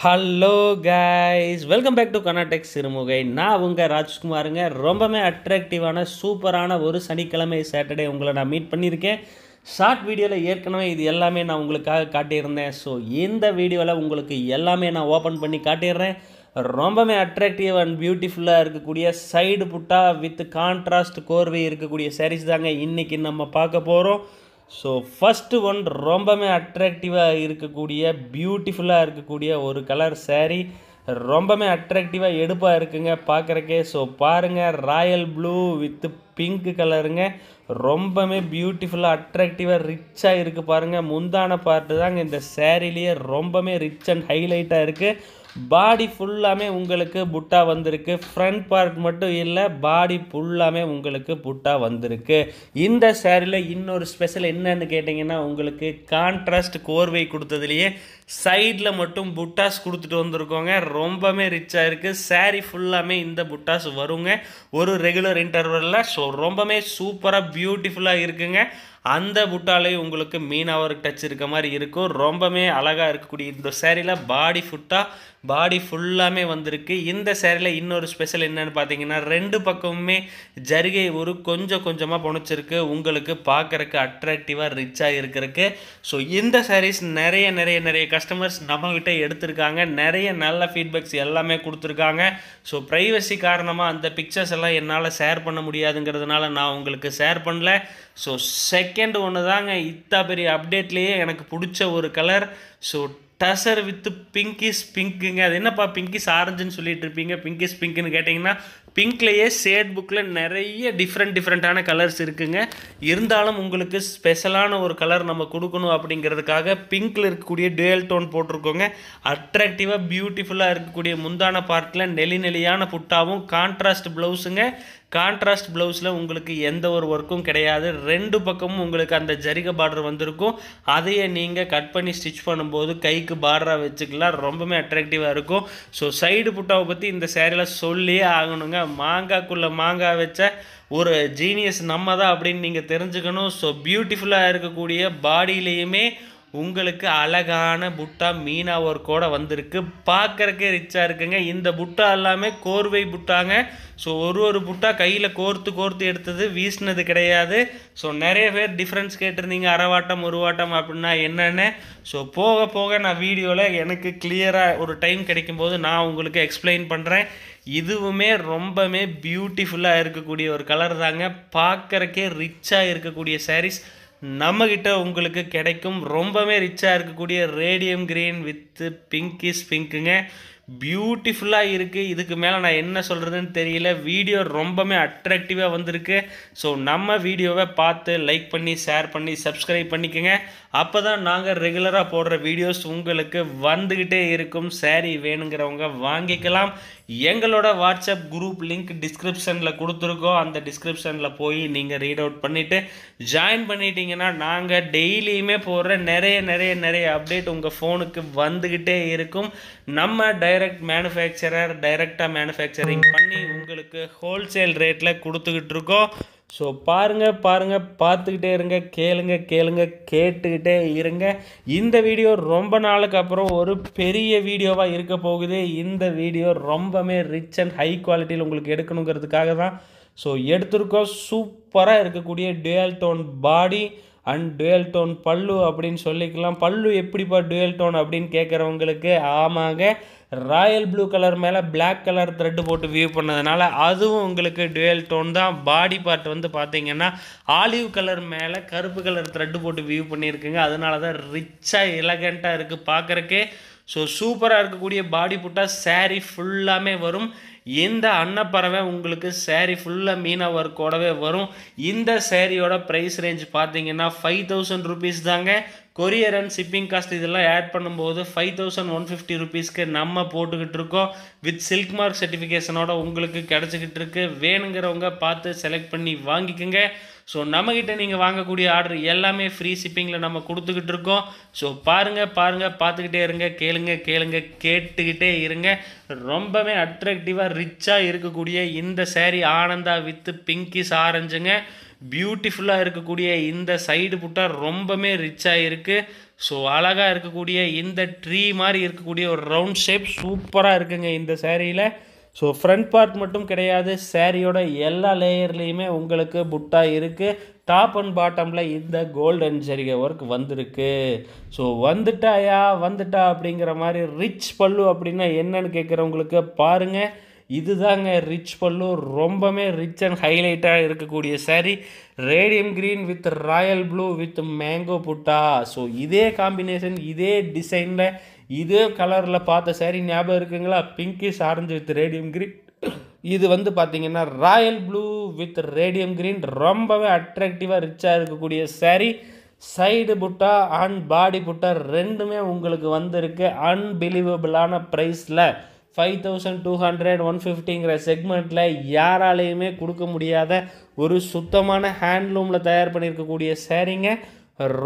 hello guys welcome back to Karnatak Sirumugai நான் உங்கள் ராஜ்குமாருங்க ரொம்பவே அட்ராக்டிவான சூப்பரான ஒரு சனிக்கிழமை சாட்டர்டே உங்களை நான் மீட் பண்ணியிருக்கேன் ஷார்ட் வீடியோவில் ஏற்கனவே இது எல்லாமே நான் உங்களுக்காக காட்டியிருந்தேன் ஸோ இந்த வீடியோவில் உங்களுக்கு எல்லாமே நான் ஓப்பன் பண்ணி காட்டிடுறேன் ரொம்பவே அட்ராக்டிவ் அண்ட் பியூட்டிஃபுல்லாக இருக்கக்கூடிய சைடு புட்டா வித் கான்ட்ராஸ்ட் கோர்வை இருக்கக்கூடிய சாரீஸ் தாங்க இன்றைக்கி நம்ம பார்க்க போகிறோம் ஸோ ஃபஸ்ட்டு ஒன் ரொம்பவே அட்ராக்டிவாக இருக்கக்கூடிய பியூட்டிஃபுல்லாக இருக்கக்கூடிய ஒரு கலர் சேரீ ரொம்பவே அட்ராக்டிவாக எடுப்பாக இருக்குங்க பார்க்குறக்கே ஸோ பாருங்கள் ராயல் ப்ளூ வித்து பிங்க் கலருங்க ரொம்பவே பியூட்டிஃபுல்லாக அட்ராக்டிவாக ரிச்சாக இருக்குது பாருங்கள் முந்தான பார்ட்டு தாங்க இந்த சேரீலேயே ரொம்பவுமே ரிச் அண்ட் ஹைலைட்டாக இருக்குது பாடி ஃபுல்லாமே உங்களுக்கு புட்டா வந்திருக்கு ஃப்ரண்ட் பார்ட் மட்டும் இல்லை பாடி ஃபுல்லாமே உங்களுக்கு புட்டா வந்திருக்கு இந்த சேரீல இன்னொரு ஸ்பெஷல் என்னன்னு கேட்டிங்கன்னா உங்களுக்கு கான்ட்ராஸ்ட் கோர்வை கொடுத்ததுலேயே சைடில் மட்டும் புட்டாஸ் கொடுத்துட்டு வந்திருக்கோங்க ரொம்பவே ரிச்சாக இருக்குது சேரீ ஃபுல்லாமே இந்த புட்டாஸ் வருங்க ஒரு ரெகுலர் இன்டர்வலில் ஸோ ரொம்பவே சூப்பராக பியூட்டிஃபுல்லாக இருக்குங்க அந்த புட்டாலே உங்களுக்கு மீன் ஒரு டச் இருக்க மாதிரி இருக்கும் ரொம்பவே அழகாக இருக்கக்கூடிய இந்த சேரீயில் பாடி ஃபுட்டாக பாடி ஃபுல்லாமே வந்திருக்கு இந்த சேரீயில் இன்னொரு ஸ்பெஷல் என்னென்னு பார்த்தீங்கன்னா ரெண்டு பக்கமுமே ஜரிகை ஒரு கொஞ்சம் கொஞ்சமாக புணைச்சிருக்கு உங்களுக்கு பார்க்குறக்கு அட்ராக்டிவாக ரிச்சாக இருக்கிறதுக்கு ஸோ இந்த சாரீஸ் நிறைய நிறைய நிறைய கஸ்டமர்ஸ் நம்மக்கிட்ட எடுத்திருக்காங்க நிறைய நல்ல ஃபீட்பேக்ஸ் எல்லாமே கொடுத்துருக்காங்க ஸோ ப்ரைவசி காரணமாக அந்த பிக்சர்ஸ் எல்லாம் என்னால் ஷேர் பண்ண முடியாதுங்கிறதுனால நான் உங்களுக்கு ஷேர் பண்ணல ஸோ செக் செகண்ட் ஒன்று தாங்க இத்தா பெரிய அப்டேட்லேயே எனக்கு பிடிச்ச ஒரு colour so tussar with pinkish பிங்க்குங்க அது என்னப்பா பிங்கிஸ் ஆரஞ்சுன்னு சொல்லிட்டு இருப்பீங்க பிங்கிஸ் பிங்க்னு கேட்டிங்கன்னா பிங்க்லேயே ஷேட் புக்கில் நிறைய டிஃப்ரெண்ட் டிஃப்ரெண்ட்டான கலர்ஸ் இருக்குங்க இருந்தாலும் உங்களுக்கு ஸ்பெஷலான ஒரு கலர் நம்ம கொடுக்கணும் அப்படிங்கிறதுக்காக பிங்க்கில் இருக்கக்கூடிய டேல் டோன் போட்டிருக்கோங்க அட்ராக்டிவாக பியூட்டிஃபுல்லாக இருக்கக்கூடிய முந்தான பார்ட்டில் நெலி நெலியான புட்டாவும் கான்ட்ராஸ்ட் ப்ளவுஸுங்க கான்ட்ராஸ்ட் ப்ளவுஸில் உங்களுக்கு எந்த ஒரு ஒர்க்கும் கிடையாது ரெண்டு பக்கமும் உங்களுக்கு அந்த ஜரிக பார்டர் வந்திருக்கும் அதையே நீங்கள் கட் பண்ணி ஸ்டிச் பண்ணும்போது கைக்கு பார்டராக வச்சுக்கலாம் ரொம்பவுமே அட்ராக்டிவாக இருக்கும் ஸோ சைடு புட்டாவை பற்றி இந்த சேரீல சொல்லியே ஆகணுங்க மாங்காய்க்குள்ளே மாங்காய் வச்ச ஒரு ஜீனியஸ் நம்ம தான் அப்படின்னு நீங்கள் தெரிஞ்சுக்கணும் ஸோ பியூட்டிஃபுல்லாக இருக்கக்கூடிய பாடியிலையுமே உங்களுக்கு அழகான புட்டா மீனா ஒர்க்கோட வந்திருக்கு பார்க்குறக்கே ரிச்சாக இருக்குங்க இந்த புட்டா எல்லாமே கோர்வை புட்டாங்க ஸோ ஒரு ஒரு புட்டா கையில் கோர்த்து கோர்த்து எடுத்தது வீசினது கிடையாது ஸோ நிறைய பேர் டிஃப்ரென்ஸ் கேட்டிருந்தீங்க அறவாட்டம் உருவாட்டம் அப்படின்னா என்னென்னு ஸோ போக போக நான் வீடியோவில் எனக்கு கிளியராக ஒரு டைம் கிடைக்கும்போது நான் உங்களுக்கு எக்ஸ்பிளைன் பண்ணுறேன் இதுவுமே ரொம்பவே பியூட்டிஃபுல்லாக இருக்கக்கூடிய ஒரு கலர் தாங்க பார்க்குறக்கே ரிச்சாக இருக்கக்கூடிய சாரீஸ் நம்மக்கிட்ட உங்களுக்கு கிடைக்கும் ரொம்பவே ரிச்சாக இருக்கக்கூடிய ரேடியம் க்ரீன் வித் பிங்கிஸ் பிங்க்குங்க பியூட்டிஃபுல்லாக இருக்குது இதுக்கு மேலே நான் என்ன சொல்கிறதுன்னு தெரியல வீடியோ ரொம்பவே அட்ராக்டிவாக வந்திருக்கு ஸோ நம்ம வீடியோவை பார்த்து லைக் பண்ணி ஷேர் பண்ணி சப்ஸ்கிரைப் பண்ணிக்கோங்க அப்போ தான் நாங்கள் ரெகுலராக போடுற வீடியோஸ் உங்களுக்கு வந்துக்கிட்டே இருக்கும் சேரீ வேணுங்கிறவங்க வாங்கிக்கலாம் எங்களோட வாட்ஸ்அப் குரூப் லிங்க் டிஸ்கிரிப்ஷனில் கொடுத்துருக்கோம் அந்த டிஸ்கிரிப்ஷனில் போய் நீங்கள் ரீட் அவுட் பண்ணிவிட்டு ஜாயின் பண்ணிட்டீங்கன்னா நாங்கள் டெய்லியுமே போடுற நிறைய நிறைய நிறைய அப்டேட் உங்கள் ஃபோனுக்கு வந்துக்கிட்டே இருக்கும் நம்ம டய டைரக்ட் மேனுஃபேக்சரர் டைரெக்டாக மேனுஃபேக்சரிங் பண்ணி உங்களுக்கு ஹோல்சேல் ரேட்டில் கொடுத்துக்கிட்டு இருக்கோம் ஸோ பாருங்கள் பாருங்கள் பார்த்துக்கிட்டே இருங்க கேளுங்க கேளுங்க கேட்டுக்கிட்டே இருங்க இந்த வீடியோ ரொம்ப நாளுக்கு அப்புறம் ஒரு பெரிய வீடியோவாக இருக்க போகுது இந்த வீடியோ ரொம்பவே ரிச் அண்ட் ஹை குவாலிட்டியில் உங்களுக்கு எடுக்கணுங்கிறதுக்காக தான் ஸோ எடுத்திருக்கோம் சூப்பராக இருக்கக்கூடிய dual tone body and dual tone பல்லு அப்படின்னு சொல்லிக்கலாம் பல்லு எப்படிப்பா டுவெல் டோன் அப்படின்னு கேட்குறவங்களுக்கு ஆமாங்க ராயல் ப்ளூ கலர் மேலே பிளாக் கலர் த்ரெட்டு போட்டு வியூ பண்ணதுனால அதுவும் உங்களுக்கு டுவெல் டோன் தான் பாடி பார்ட் வந்து பார்த்தீங்கன்னா ஆலிவ் கலர் மேலே கருப்பு கலர் த்ரெட்டு போட்டு வியூ பண்ணியிருக்குங்க அதனால தான் ரிச்சாக எலகண்ட்டாக இருக்குது பார்க்குறக்கே ஸோ சூப்பராக இருக்கக்கூடிய பாடி புட்டா சேரீ ஃபுல்லாமே வரும் இந்த அன்னப்பறவை உங்களுக்கு சேரீ ஃபுல்லாக மீனா ஒர்க்கோடவே வரும் இந்த சேரீயோட ப்ரைஸ் ரேஞ்ச் பார்த்தீங்கன்னா ஃபைவ் தௌசண்ட் ருபீஸ் தாங்க கொரியர் அண்ட் ஷிப்பிங் காஸ்ட் இதெல்லாம் ஆட் பண்ணும்போது ஃபைவ் தௌசண்ட் ஒன் ஃபிஃப்டி ருபீஸ்க்கு நம்ம போட்டுக்கிட்டு இருக்கோம் வித் சில்க் மார்க் சர்டிஃபிகேஷனோட உங்களுக்கு கிடச்சிக்கிட்டு இருக்குது வேணுங்கிறவங்க பார்த்து செலக்ட் பண்ணி வாங்கிக்கோங்க ஸோ நம்மக்கிட்ட நீங்கள் வாங்கக்கூடிய ஆர்டர் எல்லாமே ஃப்ரீ ஷிப்பிங்கில் நம்ம கொடுத்துக்கிட்டு இருக்கோம் ஸோ பாருங்கள் பாருங்கள் பார்த்துக்கிட்டே இருங்க கேளுங்க கேளுங்க கேட்டுக்கிட்டே இருங்க ரொம்பவே அட்ராக்டிவாக ரிச்சாக இருக்கக்கூடிய இந்த சேரீ ஆனந்தா வித்து பிங்கிஸ் ஆரஞ்சுங்க பியூட்டிஃபுல்லாக இருக்கக்கூடிய இந்த சைடு புட்டா ரொம்பவே ரிச்சாக இருக்குது ஸோ அழகாக இருக்கக்கூடிய இந்த ட்ரீ மாதிரி இருக்கக்கூடிய ஒரு ரவுண்ட் ஷேப் சூப்பராக இருக்குங்க இந்த சேரீயில் ஸோ ஃப்ரண்ட் பார்ட் மட்டும் கிடையாது சேரீயோட எல்லா லேயர்லேயுமே உங்களுக்கு புட்டா இருக்குது டாப் அண்ட் பாட்டமில் இந்த கோல்டன் ஜரிகை ஒர்க் வந்திருக்கு ஸோ வந்துட்டாயா வந்துட்டா அப்படிங்கிற மாதிரி ரிச் பல்லு அப்படின்னா என்னன்னு கேட்குறவங்களுக்கு பாருங்கள் இதுதாங்க ரிச் பல்லு ரொம்பவே ரிச் அண்ட் ஹைலைட்டாக இருக்கக்கூடிய sari radium green with royal blue with mango புட்டா ஸோ இதே காம்பினேஷன் இதே டிசைனில் இதே கலரில் பார்த்த சாரி ஞாபகம் இருக்குங்களா pinkish orange with radium green இது வந்து பார்த்திங்கன்னா royal blue with radium green ரொம்பவே அட்ராக்டிவாக ரிச்சாக இருக்கக்கூடிய சாரி சைடு புட்டா அண்ட் பாடி புட்டா ரெண்டுமே உங்களுக்கு வந்திருக்கு அன்பிலீவபிளான ப்ரைஸில் five thousand two hundred one ஃபிஃப்டிங்கிற செக்மெண்ட்டில் யாராலையுமே கொடுக்க முடியாத ஒரு சுத்தமான ஹேண்ட்லூமில் தயார் பண்ணியிருக்கக்கூடிய சேரீங்க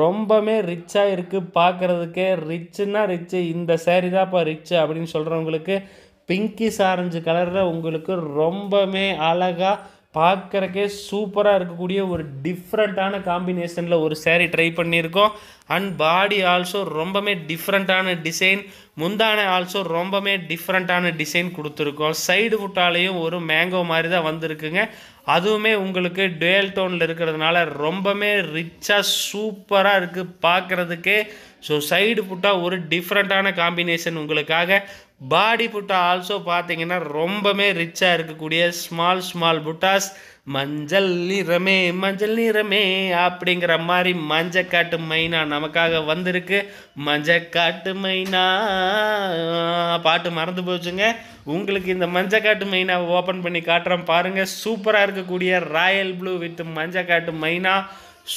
ரொம்பவே ரிச்சாக இருக்குது பார்க்குறதுக்கே ரிச்சுன்னா ரிச்சு இந்த சேரீ தான் இப்போ ரிச்சு அப்படின்னு சொல்கிறவங்களுக்கு பிங்கிஸ் ஆரஞ்சு கலரில் உங்களுக்கு ரொம்பவே அழகாக பார்க்குறக்கே சூப்பராக இருக்கக்கூடிய ஒரு டிஃப்ரெண்ட்டான காம்பினேஷனில் ஒரு சேரீ ட்ரை பண்ணியிருக்கோம் அண்ட் பாடி ஆல்சோ ரொம்பவே டிஃப்ரெண்ட்டான டிசைன் முந்தானை ஆல்சோ ரொம்பவே டிஃப்ரெண்ட்டான டிசைன் கொடுத்துருக்கோம் சைடு ஃபுட்டாலேயும் ஒரு மேங்கோ மாதிரி தான் வந்திருக்குங்க அதுவுமே உங்களுக்கு டேல் டோனில் இருக்கிறதுனால ரொம்பவே ரிச்சாக சூப்பராக இருக்குது பார்க்குறதுக்கே ஸோ சைடு ஃபுட்டாக ஒரு டிஃப்ரெண்ட்டான காம்பினேஷன் உங்களுக்காக பாடி புட்டா ஆல்சோ பார்த்தீங்கன்னா ரொம்பவே ரிச்சாக இருக்கக்கூடிய ஸ்மால் ஸ்மால் புட்டாஸ் மஞ்சள் நிறமே மஞ்சள் நிறமே அப்படிங்கிற மாதிரி மஞ்சக்காட்டு மைனா நமக்காக வந்திருக்கு மஞ்சக்காட்டு மைனா பாட்டு மறந்து போச்சுங்க உங்களுக்கு இந்த மஞ்சக்காட்டு மைனாவை ஓப்பன் பண்ணி காட்டுறேன் பாருங்கள் சூப்பராக இருக்கக்கூடிய ராயல் ப்ளூ வித் மஞ்சக்காட்டு மைனா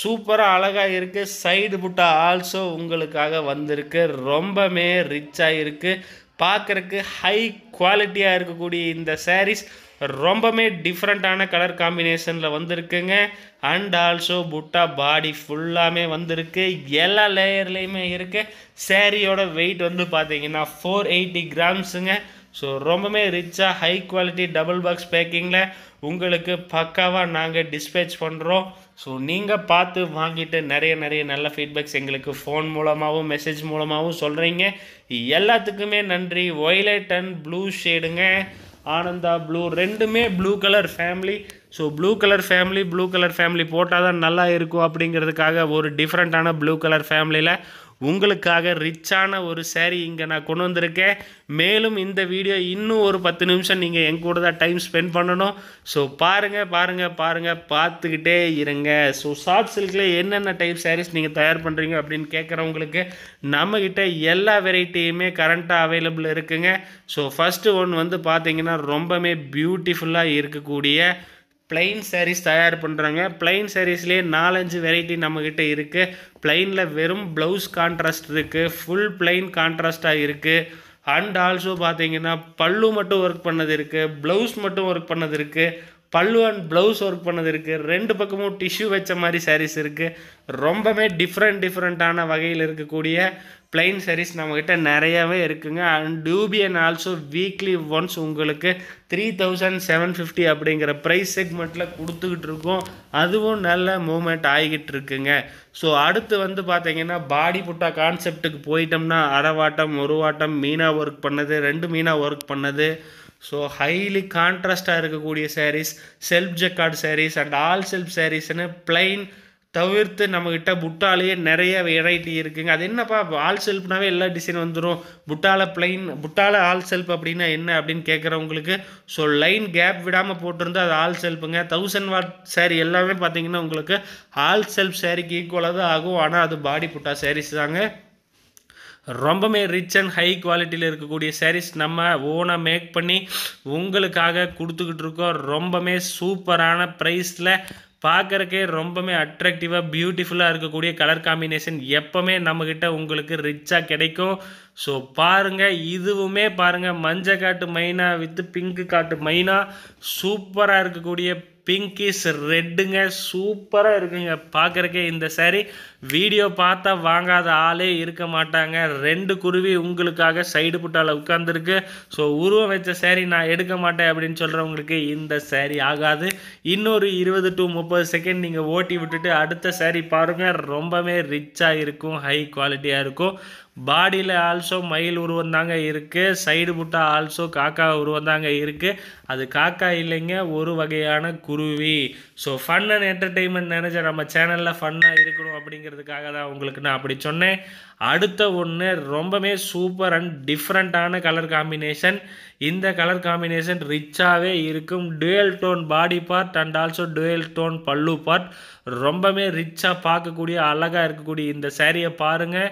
சூப்பராக அழகாக இருக்குது சைடு புட்டா ஆல்சோ உங்களுக்காக வந்திருக்கு ரொம்பவே ரிச்சாக இருக்குது பார்க்குறக்கு ஹை குவாலிட்டியாக இருக்கக்கூடிய இந்த சாரீஸ் ரொம்பமே டிஃப்ரெண்ட்டான கலர் காம்பினேஷனில் வந்திருக்குங்க அண்ட் ஆல்சோ புட்டா பாடி ஃபுல்லாமே வந்திருக்கு எல்லா லேயர்லேயுமே இருக்குது சேரீயோட வெயிட் வந்து பார்த்தீங்கன்னா ஃபோர் எயிட்டி கிராம்ஸுங்க ஸோ ரொம்பவே ரிச்சாக ஹை குவாலிட்டி டபுள் பாக்ஸ் பேக்கிங்கில் உங்களுக்கு பக்காவாக நாங்கள் டிஸ்பேச் பண்ணுறோம் ஸோ நீங்கள் பார்த்து வாங்கிட்டு நிறைய நிறைய நல்ல ஃபீட்பேக்ஸ் எங்களுக்கு ஃபோன் மூலமாகவும் மெசேஜ் மூலமாகவும் சொல்கிறீங்க எல்லாத்துக்குமே நன்றி ஒய்லெட் அண்ட் ப்ளூ ஷேடுங்க ஆனந்தா ப்ளூ ரெண்டுமே blue colour family so blue colour family blue colour family போட்டால் தான் நல்லா இருக்கும் அப்படிங்கிறதுக்காக ஒரு டிஃப்ரெண்ட்டான ப்ளூ கலர் ஃபேமிலியில் உங்களுக்காக ரிச்சான ஒரு சேரீ இங்கே நான் கொண்டு வந்திருக்கேன் மேலும் இந்த வீடியோ இன்னும் ஒரு பத்து நிமிஷம் நீங்கள் என் கூட தான் டைம் ஸ்பெண்ட் பண்ணணும் ஸோ பாருங்கள் பாருங்கள் பாருங்கள் பார்த்துக்கிட்டே இருங்க ஸோ சாஃப்ட் சில்கில் என்னென்ன டைப் சாரீஸ் நீங்கள் தயார் பண்ணுறீங்க அப்படின்னு கேட்குறவங்களுக்கு நம்மக்கிட்ட எல்லா வெரைட்டியுமே கரண்ட்டாக அவைலபிள் இருக்குங்க ஸோ ஃபஸ்ட்டு ஒன் வந்து பார்த்தீங்கன்னா ரொம்பவே பியூட்டிஃபுல்லாக இருக்கக்கூடிய பிளைன் சாரீஸ் தயார் பண்ணுறாங்க பிளைன் சாரீஸ்லேயே நாலஞ்சு வெரைட்டி நம்மக்கிட்ட இருக்குது பிளைனில் வெறும் ப்ளவுஸ் கான்ட்ராஸ்ட் இருக்குது ஃபுல் பிளைன் கான்ட்ராஸ்ட்டாக இருக்குது அண்ட் ஆல்சோ பார்த்தீங்கன்னா பல்லு மட்டும் ஒர்க் பண்ணது இருக்குது ப்ளவுஸ் மட்டும் ஒர்க் பண்ணது இருக்குது பல்லுவன் ப்ளவுஸ் ஒர்க் பண்ணது இருக்குது ரெண்டு பக்கமும் டிஷ்யூ வச்ச மாதிரி சாரீஸ் இருக்குது ரொம்பவே டிஃப்ரெண்ட் டிஃப்ரெண்ட்டான வகையில் இருக்கக்கூடிய பிளைன் சாரீஸ் நம்மக்கிட்ட நிறையாவே இருக்குங்க அண்ட் டியூபி அண்ட் ஆல்சோ வீக்லி ஒன்ஸ் உங்களுக்கு த்ரீ தௌசண்ட் செவன் ஃபிஃப்டி அப்படிங்கிற ப்ரைஸ் செக்மெண்ட்டில் கொடுத்துக்கிட்டு இருக்கோம் அதுவும் நல்ல மூமெண்ட் ஆகிக்கிட்டு இருக்குங்க ஸோ அடுத்து வந்து பார்த்தீங்கன்னா பாடி புட்டா கான்செப்ட்டுக்கு போயிட்டோம்னா அறவாட்டம் ஒரு வாட்டம் மீனா ஒர்க் பண்ணது ரெண்டு மீனா ஒர்க் பண்ணது ஸோ ஹைலி கான்ட்ராஸ்டாக இருக்கக்கூடிய saris self jacquard saris and all self சாரீஸ்னு பிளைன் தவிர்த்து நம்மக்கிட்ட புட்டாலேயே நிறைய வெரைட்டி இருக்குங்க அது என்னப்பா ஆல் செல்ஃப்னாவே எல்லா டிசைன் வந்துடும் புட்டால பிளைன் புட்டால ஆல் செல்ஃப் அப்படின்னா என்ன அப்படின்னு கேட்குறவங்களுக்கு ஸோ லைன் கேப் விடாமல் போட்டிருந்தா அது ஆல் செல்ஃபுங்க தௌசண்ட் வாட் சேரீ எல்லாமே பார்த்தீங்கன்னா உங்களுக்கு ஆல் செல்ஃப் சேரீக்கு ஈக்குவலாக தான் ஆகும் ஆனால் அது பாடி புட்டா சாரீஸ் தாங்க ரொம்பவுமே ரிச் அண்ட் ஹை குவாலிட்டியில் இருக்கக்கூடிய சாரீஸ் நம்ம ஓனாக மேக் பண்ணி உங்களுக்காக கொடுத்துக்கிட்டு இருக்கோம் ரொம்பவுமே சூப்பரான ப்ரைஸில் பார்க்குறக்கே ரொம்பவுமே அட்ராக்டிவாக பியூட்டிஃபுல்லாக இருக்கக்கூடிய கலர் காம்பினேஷன் எப்போவுமே நம்மக்கிட்ட உங்களுக்கு ரிச்சாக கிடைக்கும் ஸோ பாருங்கள் இதுவுமே பாருங்கள் மஞ்சள் காட்டு மைனா வித் பிங்கு காட்டு மைனா சூப்பராக இருக்கக்கூடிய பிங்கிஸ் ரெட்டுங்க சூப்பராக இருக்குங்க பார்க்குறக்கே இந்த சாரீ வீடியோ பார்த்தா வாங்காத ஆளே இருக்க மாட்டாங்க ரெண்டு குருவி உங்களுக்காக சைடு புட்டால் உட்காந்துருக்கு ஸோ உருவம் வச்ச சாரீ நான் எடுக்க மாட்டேன் அப்படின்னு சொல்கிறவங்களுக்கு இந்த சாரீ ஆகாது இன்னொரு இருபது டு முப்பது செகண்ட் நீங்கள் ஓட்டி விட்டுட்டு அடுத்த சாரீ பாருங்கள் ரொம்பவே ரிச்சாக இருக்கும் ஹை குவாலிட்டியாக இருக்கும் பாடியில் ஆல்சோ மயில் உருவம் தாங்க இருக்குது சைடு புட்டா ஆல்சோ காக்கா உருவம் தாங்க இருக்குது அது காக்கா இல்லைங்க ஒரு வகையான குருவி ஸோ ஃபன் அண்ட் என்டர்டெயின்மெண்ட் நினச்ச நம்ம சேனலில் ஃபன்னாக இருக்கணும் அப்படிங்கிறதுக்காக தான் உங்களுக்கு நான் அப்படி சொன்னேன் அடுத்த ஒன்று ரொம்பவே சூப்பர் அண்ட் டிஃப்ரெண்ட்டான கலர் காம்பினேஷன் இந்த கலர் காம்பினேஷன் ரிச்சாகவே இருக்கும் dual tone body part and also dual tone பல்லு பார்ட் ரொம்பவே ரிச்சாக பார்க்கக்கூடிய அழகாக இருக்கக்கூடிய இந்த சேரீயை பாருங்கள்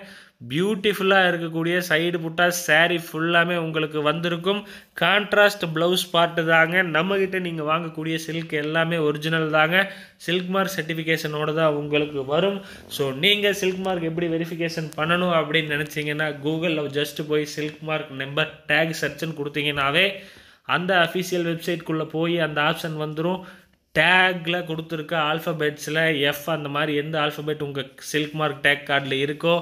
பியூட்டிஃபுல்லாக இருக்கக்கூடிய சைடு புட்டா சாரி ஃபுல்லாமே உங்களுக்கு வந்திருக்கும் கான்ட்ராஸ்ட் ப்ளவுஸ் பார்ட்டு தாங்க நம்மக்கிட்ட நீங்கள் வாங்கக்கூடிய சில்க் எல்லாமே ஒரிஜினல் தாங்க சில்க் மார்க் சர்டிஃபிகேஷனோட தான் உங்களுக்கு வரும் ஸோ நீங்கள் சில்க் மார்க் எப்படி வெரிஃபிகேஷன் பண்ணணும் அப்படின்னு நினச்சிங்கன்னா கூகுளில் ஜஸ்ட்டு போய் சில்க் மார்க் நம்பர் டேக் சர்ச்சுன்னு கொடுத்தீங்கன்னாவே அந்த அஃபிஷியல் வெப்சைட்குள்ளே போய் அந்த ஆப்ஷன் வந்துடும் டேக்கில் கொடுத்துருக்க ஆல்ஃபபெட்ஸில் எஃப் அந்த மாதிரி எந்த ஆல்ஃபபெட் உங்கள் சில்க் மார்க் டேக் கார்டில் இருக்கோ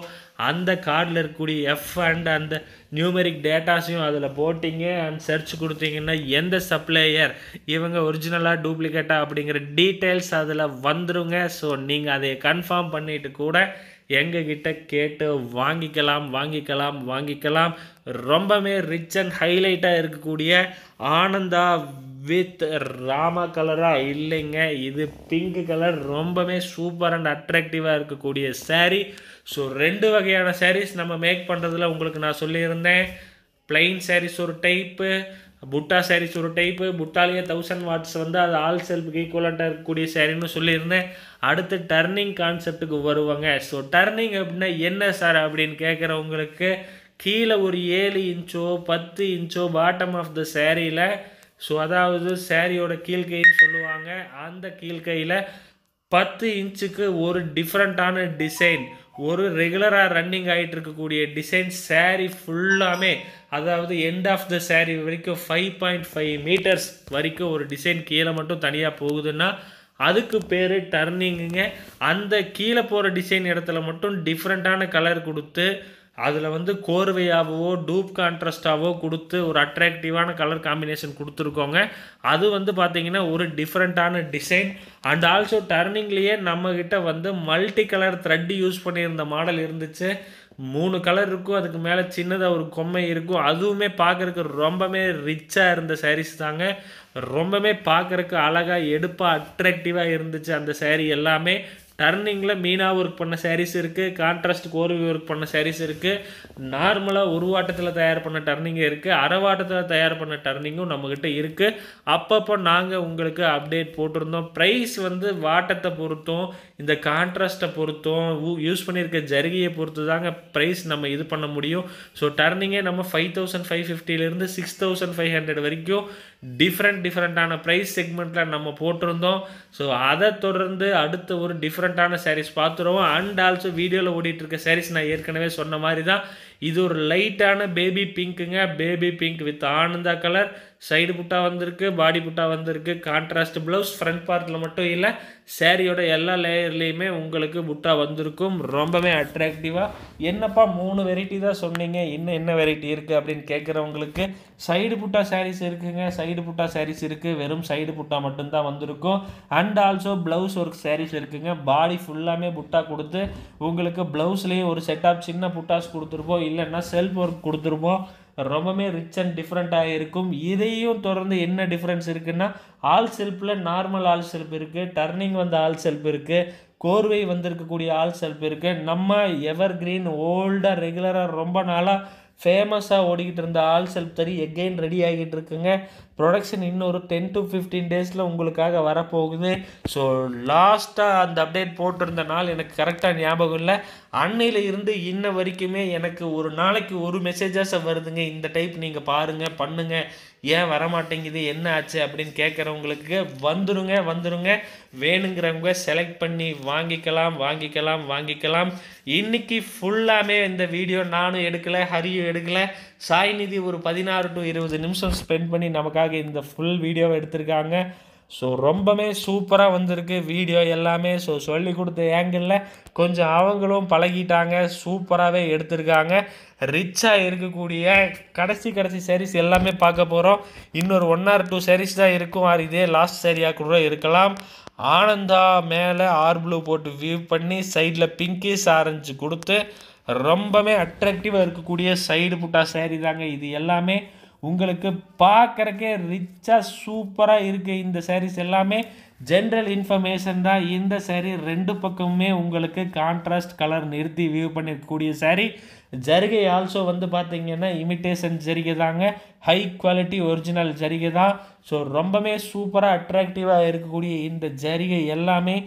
அந்த கார்டில் இருக்கக்கூடிய எஃப் அண்ட் அந்த நியூமெரிக் டேட்டாஸையும் அதில் போட்டிங்க அண்ட் சர்ச் கொடுத்தீங்கன்னா எந்த சப்ளையர் இவங்க ஒரிஜினலாக டூப்ளிகேட்டாக அப்படிங்கிற டீட்டெயில்ஸ் அதில் வந்துருங்க ஸோ நீங்கள் அதை கன்ஃபார்ம் பண்ணிவிட்டு கூட எங்ககிட்ட கேட்டு வாங்கிக்கலாம் வாங்கிக்கலாம் வாங்கிக்கலாம் ரொம்பவே ரிச் அண்ட் ஹைலைட்டாக இருக்கக்கூடிய ஆனந்தா வித் ராமா கலராக இல்லைங்க இது பிங்க் கலர் ரொம்பவே சூப்பர் அண்ட் அட்ராக்டிவாக இருக்கக்கூடிய சேரீ ஸோ ரெண்டு வகையான சாரீஸ் நம்ம மேக் பண்ணுறதுல உங்களுக்கு நான் சொல்லியிருந்தேன் பிளெயின் சாரீஸ் ஒரு டைப்பு புட்டா சாரீஸ் ஒரு டைப்பு புட்டாலேயே தௌசண்ட் வாட்ஸ் வந்து அது ஆல் செல்ஃபுக்கு ஈக்குவலண்ட்டாக இருக்கக்கூடிய சாரின்னு சொல்லியிருந்தேன் அடுத்து டர்னிங் கான்செப்ட்டுக்கு வருவாங்க ஸோ டர்னிங் அப்படின்னா என்ன சார் அப்படின்னு கேட்குறவங்களுக்கு கீழே ஒரு ஏழு இன்ச்சோ பத்து இன்ச்சோ பாட்டம் ஆஃப் த சேரீயில் ஸோ அதாவது சேரீயோட கீழ்கைன்னு சொல்லுவாங்க அந்த கீழ்கையில் பத்து இன்ச்சுக்கு ஒரு டிஃப்ரெண்ட்டான டிசைன் ஒரு ரெகுலராக ரன்னிங் ஆகிட்டு இருக்கக்கூடிய டிசைன் சேரீ ஃபுல்லாமே அதாவது எண்ட் ஆஃப் த சேரீ வரைக்கும் ஃபைவ் பாயிண்ட் ஃபைவ் மீட்டர்ஸ் வரைக்கும் ஒரு டிசைன் கீழே மட்டும் தனியாக போகுதுன்னா அதுக்கு பேர் டர்னிங்குங்க அந்த கீழே போகிற டிசைன் இடத்துல மட்டும் டிஃப்ரெண்ட்டான கலர் கொடுத்து அதில் வந்து கோர்வையாகவோ டூப் கான்ட்ராஸ்டாகவோ கொடுத்து ஒரு அட்ராக்டிவான கலர் காம்பினேஷன் கொடுத்துருக்கோங்க அது வந்து பார்த்திங்கன்னா ஒரு டிஃப்ரெண்ட்டான டிசைன் அண்ட் ஆல்சோ டர்னிங்லேயே நம்மக்கிட்ட வந்து மல்டி கலர் த்ரெட்டு யூஸ் பண்ணியிருந்த மாடல் இருந்துச்சு மூணு கலர் இருக்கும் அதுக்கு மேலே சின்னதாக ஒரு கொம்மை இருக்கும் அதுவுமே பார்க்குறக்கு ரொம்பவே ரிச்சாக இருந்த சாரீஸ் தாங்க ரொம்பவே பார்க்குறக்கு அழகாக எடுப்பாக அட்ராக்டிவாக இருந்துச்சு அந்த சேரீ எல்லாமே டர்னிங்கில் மீனாக ஒர்க் பண்ண சாரீஸ் இருக்குது கான்ட்ராஸ்ட் கோர்வி ஒர்க் பண்ண சாரீஸ் இருக்குது நார்மலாக உருவாட்டத்தில் தயார் பண்ண டர்னிங்கும் இருக்குது அறவாட்டத்தில் தயார் பண்ண டர்னிங்கும் நம்மக்கிட்ட இருக்குது அப்பப்போ நாங்கள் உங்களுக்கு அப்டேட் போட்டிருந்தோம் ப்ரைஸ் வந்து வாட்டத்தை பொறுத்தும் இந்த கான்ட்ராஸ்ட்டை பொறுத்தும் யூஸ் பண்ணியிருக்க ஜருகியை பொறுத்து தாங்க ப்ரைஸ் நம்ம இது பண்ண முடியும் ஸோ டர்னிங்கே நம்ம ஃபைவ் தௌசண்ட் ஃபைவ் ஃபிஃப்டிலேருந்து சிக்ஸ் தௌசண்ட் ஃபைவ் ஹண்ட்ரட் வரைக்கும் டிஃப்ரெண்ட் டிஃப்ரெண்ட்டான ப்ரைஸ் செக்மெண்ட்டில் நம்ம போட்டிருந்தோம் ஸோ அதை தொடர்ந்து அடுத்த ஒரு டிஃப்ரெண்ட் டிஃப்ரெண்ட்டான சாரீஸ் பார்த்துருவோம் அண்ட் ஆல்சோ வீடியோவில் ஓடிட்டுருக்க சாரீஸ் நான் ஏற்கனவே சொன்ன மாதிரி தான் இது ஒரு லைட்டான பேபி பிங்க்குங்க baby pink with Ananda colour side புட்டா வந்திருக்கு பாடி புட்டா வந்திருக்கு கான்ட்ராஸ்ட் ப்ளவுஸ் ஃப்ரண்ட் பார்ட்டில் மட்டும் இல்லை சேரீயோட எல்லா லேயர்லேயுமே உங்களுக்கு புட்டா வந்திருக்கும் ரொம்பவே அட்ராக்டிவாக என்னப்பா மூணு வெரைட்டி தான் சொன்னீங்க இன்னும் என்ன வெரைட்டி இருக்குது அப்படின்னு கேட்குறவங்களுக்கு சைடு புட்டா சாரீஸ் இருக்குங்க சைடு புட்டா சாரீஸ் இருக்குது வெறும் சைடு புட்டா மட்டும்தான் வந்திருக்கும் and also blouse work saris இருக்குங்க பாடி ஃபுல்லாமே புட்டா கொடுத்து உங்களுக்கு ப்ளவுஸ்லேயும் ஒரு செட் ஆஃப் சின்ன புட்டாஸ் கொடுத்துருப்போம் இல்லைன்னா செல்ஃப் ஒர்க் கொடுத்துருப்போம் ரொம்பவுமே ரிச் அண்ட் டிஃப்ரெண்ட்டாக இருக்கும் இதையும் தொடர்ந்து என்ன டிஃப்ரென்ஸ் இருக்குன்னா ஆல் செல்ஃபில் நார்மல் ஆல் செல்ஃப் இருக்குது டர்னிங் வந்து ஆல் செல்ஃப் இருக்குது கோர்வை வந்திருக்கக்கூடிய ஆல் செல்ஃப் இருக்குது நம்ம எவர் கிரீன் ஓல்டாக ரெகுலராக ரொம்ப நாளாக ஃபேமஸாக ஓடிக்கிட்டு இருந்த ஆல் செல்ஃப் தறி எகெயின் ரெடி ஆகிட்டு இருக்குங்க ப்ரொடக்ஷன் இன்னொரு டென் டு ஃபிஃப்டீன் டேஸில் உங்களுக்காக வரப்போகுது ஸோ லாஸ்ட்டாக அந்த அப்டேட் போட்டிருந்த நாள் எனக்கு கரெக்டாக ஞாபகம் இல்லை அன்னையில் இருந்து இன்ன வரைக்குமே எனக்கு ஒரு நாளைக்கு ஒரு மெசேஜஸை வருதுங்க இந்த டைப் நீங்கள் பாருங்கள் பண்ணுங்கள் ஏன் வரமாட்டேங்குது என்ன ஆச்சு அப்படின்னு கேட்குறவங்களுக்கு வந்துடுங்க வந்துடுங்க வேணுங்கிறவங்க செலக்ட் பண்ணி வாங்கிக்கலாம் வாங்கிக்கலாம் வாங்கிக்கலாம் இன்றைக்கி ஃபுல்லாமே இந்த வீடியோ நானும் எடுக்கலை ஹரியும் எடுக்கலை சாய்நிதி ஒரு பதினாறு டு இருபது நிமிஷம் ஸ்பெண்ட் பண்ணி நமக்காக இந்த ஃபுல் வீடியோவை எடுத்திருக்காங்க ஸோ ரொம்பவே சூப்பராக வந்திருக்கு வீடியோ எல்லாமே ஸோ சொல்லி கொடுத்த ஏங்கிளில் கொஞ்சம் அவங்களும் பழகிட்டாங்க சூப்பராகவே எடுத்திருக்காங்க ரிச்சாக இருக்கக்கூடிய கடைசி கடைசி சேரீஸ் எல்லாமே பார்க்க போகிறோம் இன்னொரு ஒன் ஆர் டூ சேரீஸ் தான் இருக்கும் ஆர் இதே லாஸ்ட் சேரீயாக கூட இருக்கலாம் ஆனந்தா மேலே ஆர் ப்ளூ போட்டு வியூ பண்ணி சைடில் பிங்கிஸ் ஆரஞ்சு கொடுத்து ரொம்பவே அட்ராக்டிவாக இருக்கக்கூடிய சைடு புட்டா சேரீ தாங்க இது எல்லாமே உங்களுக்கு பார்க்குறக்கே ரிச்சாக சூப்பராக இருக்குது இந்த சாரீஸ் எல்லாமே ஜென்ரல் இன்ஃபர்மேஷன் தான் இந்த சாரீ ரெண்டு பக்கமுமே உங்களுக்கு கான்ட்ராஸ்ட் கலர் நிறுத்தி வியூ பண்ணிருக்கக்கூடிய சாரீ ஜரிகை ஆல்சோ வந்து பார்த்திங்கன்னா இமிட்டேஷன் ஜரிகை தாங்க ஹை குவாலிட்டி ஒரிஜினல் ஜரிகை தான் ஸோ ரொம்பவே சூப்பராக அட்ராக்டிவாக இருக்கக்கூடிய இந்த ஜரிகை எல்லாமே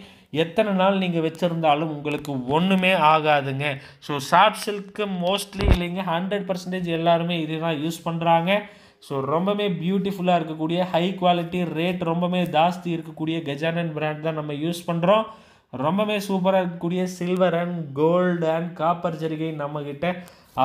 எத்தனை நாள் நீங்கள் வச்சுருந்தாலும் உங்களுக்கு ஒன்றுமே ஆகாதுங்க ஸோ ஷார்ட் சில்க்கு மோஸ்ட்லி இல்லைங்க ஹண்ட்ரட் பர்சன்டேஜ் எல்லாருமே இது தான் யூஸ் பண்ணுறாங்க ஸோ ரொம்பவே பியூட்டிஃபுல்லாக இருக்கக்கூடிய ஹை குவாலிட்டி ரேட் ரொம்பவே ஜாஸ்தி இருக்கக்கூடிய கஜானன் பிராண்ட் தான் நம்ம யூஸ் பண்ணுறோம் ரொம்பவே சூப்பராக இருக்கக்கூடிய silver and gold and copper ஜரிகை நம்மக்கிட்ட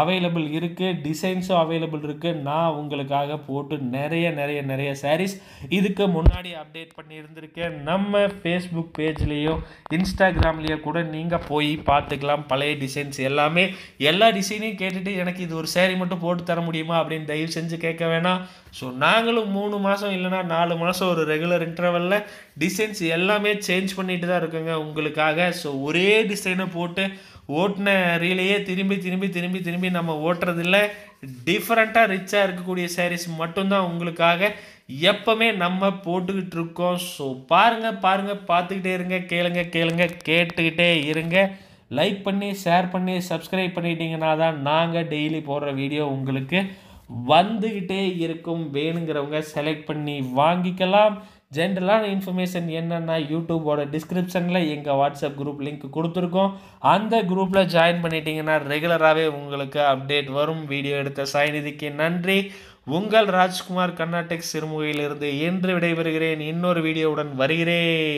அவைலபிள் இருக்குது டிசைன்ஸும் அவைலபிள் இருக்குது நான் உங்களுக்காக போட்டு நிறைய நிறைய நிறைய சாரீஸ் இதுக்கு முன்னாடி அப்டேட் பண்ணியிருந்திருக்கேன் நம்ம ஃபேஸ்புக் பேஜ்லேயோ இன்ஸ்டாகிராம்லேயோ கூட நீங்கள் போய் பார்த்துக்கலாம் பழைய டிசைன்ஸ் எல்லாமே எல்லா டிசைனையும் கேட்டுட்டு எனக்கு இது ஒரு சேரீ மட்டும் போட்டு தர முடியுமா அப்படின்னு தயவு செஞ்சு கேட்க வேணாம் ஸோ நாங்களும் மூணு மாதம் இல்லைன்னா நாலு மாதம் ஒரு ரெகுலர் இன்டர்வலில் டிசைன்ஸ் எல்லாமே சேஞ்ச் பண்ணிட்டு தான் இருக்குங்க உங்களுக்காக ஸோ ஒரே டிசைனை போட்டு ஓட்டின ரீலையே திரும்பி திரும்பி திரும்பி திரும்பி நம்ம ஓட்டுறதில்ல டிஃப்ரெண்ட்டாக ரிச்சாக இருக்கக்கூடிய சாரீஸ் மட்டும்தான் உங்களுக்காக எப்போவுமே நம்ம போட்டுக்கிட்டு இருக்கோம் ஸோ பாருங்கள் பாருங்கள் பார்த்துக்கிட்டே இருங்க கேளுங்க கேளுங்க கேட்டுக்கிட்டே இருங்க லைக் பண்ணி ஷேர் பண்ணி சப்ஸ்கிரைப் பண்ணிட்டீங்கன்னா தான் நாங்கள் டெய்லி போடுற வீடியோ உங்களுக்கு வந்துக்கிட்டே இருக்கும் வேணுங்கிறவங்க செலக்ட் பண்ணி வாங்கிக்கலாம் ஜென்ரலான இன்ஃபர்மேஷன் என்னென்னா யூடியூபோட டிஸ்கிரிப்ஷனில் எங்கள் வாட்ஸ்அப் குரூப் லிங்க் கொடுத்துருக்கோம் அந்த குரூப்பில் ஜாயின் பண்ணிட்டீங்கன்னா ரெகுலராகவே உங்களுக்கு அப்டேட் வரும் வீடியோ எடுத்த சாய்நிதிக்கு நன்றி உங்கள் ராஜ்குமார் கர்நாடக் சிறுமுகையிலிருந்து இன்று விடைபெறுகிறேன் இன்னொரு வீடியோவுடன் வருகிறேன்